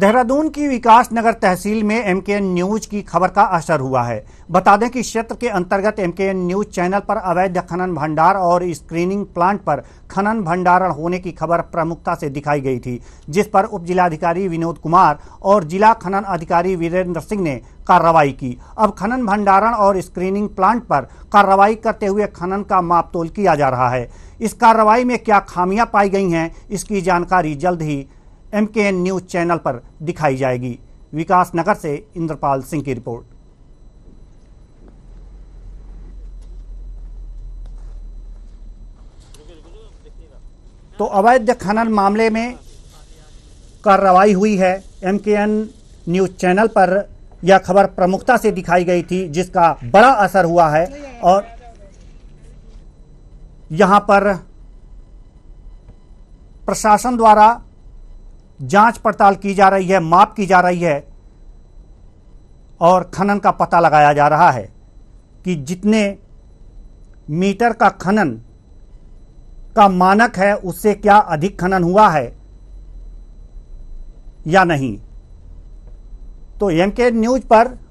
देहरादून की विकास नगर तहसील में MKN news की खबर का असर हुआ है बता दें कि क्षेत्र के अंतर्गत एमकेएन न्यूज चैनल पर अवैध खनन भंडार और स्क्रीनिंग प्लांट पर खनन भंडारण होने की खबर प्रमुखता से दिखाई गई थी जिस पर उप जिलाधिकारी विनोद कुमार और जिला खनन अधिकारी वीरेंद्र सिंह ने कार्रवाई की अब खनन भंडारण और स्क्रीनिंग प्लांट पर कार्रवाई करते हुए खनन का मापतोल किया जा रहा है इस कार्रवाई में क्या खामियां पाई गई हैं इसकी जानकारी जल्द ही M K N news channel पर दिखाई जाएगी विकास नगर से इंद्रपाल सिंह की रिपोर्ट तो अवैध खनन मामले में कार्रवाई हुई है M K N news channel पर यह खबर प्रमुखता से दिखाई गई थी जिसका बड़ा असर हुआ है और यहां पर प्रशासन द्वारा जांच पड़ताल की जा रही है माप की जा रही है और खनन का पता लगाया जा रहा है कि जितने मीटर का खनन का मानक है उससे क्या अधिक खनन हुआ है या नहीं तो एमके न्यूज पर